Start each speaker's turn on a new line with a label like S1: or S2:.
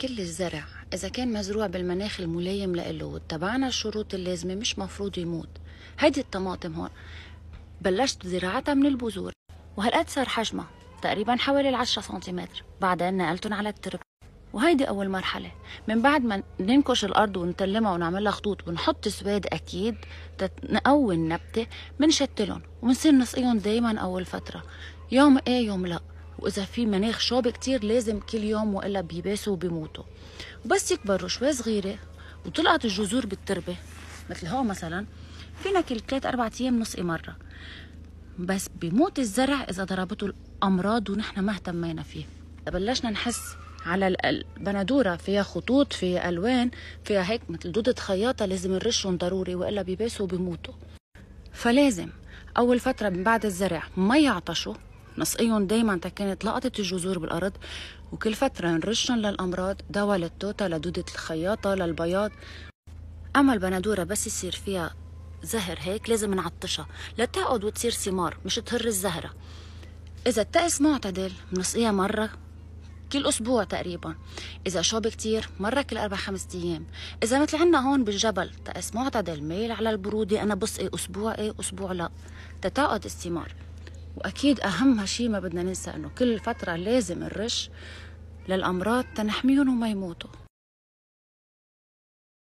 S1: كل الزرع إذا كان مزروع بالمناخ الملائم لإله واتبعنا الشروط اللازمة مش مفروض يموت هيدي الطماطم هون بلشت زراعتها من البذور وهالقد صار حجمها تقريبا حوالي 10 سنتيمتر بعدين نقلتن على التربة وهيدي أول مرحلة من بعد ما ننكش الأرض ونتلمها ونعمل لها خطوط ونحط سواد أكيد تنقوي النبتة بنشتلهم وبنصير نسقيهم دايما أول فترة يوم إيه يوم لأ واذا في مناخ شوب كتير لازم كل يوم والا بيباسوا وبيموتوا وبس يكبروا شوي صغيره وتلقط الجذور بالتربه مثل هو مثلا فينا كل 3 4 ايام نسقي مره بس بموت الزرع اذا ضربته الامراض ونحن ما اهتمينا فيه بلشنا نحس على البندوره فيها خطوط فيها الوان فيها هيك مثل دودة خياطه لازم نرشهم ضروري والا بيباسوا وبيموتوا فلازم اول فتره من بعد الزرع ما يعطشوا نسقيهم دايما كانت لقطة الجذور بالأرض وكل فترة نرشن للأمراض دواء للتوتا لدودة الخياطة للبياض أما البندورة بس يصير فيها زهر هيك لازم نعطشها لتقعد وتصير ثمار مش تهر الزهرة إذا التقس معتدل بنسقيها مرة كل أسبوع تقريبا إذا شوب كتير مرة كل أربع خمس أيام إذا مثل عنا هون بالجبل تقس معتدل ميل على البرودة أنا بسقي إيه أسبوع إيه أسبوع لا تتعقد الثمار واكيد اهم شيء ما بدنا ننسى انه كل فتره لازم الرش للامراض تنحميهم وما يموتوا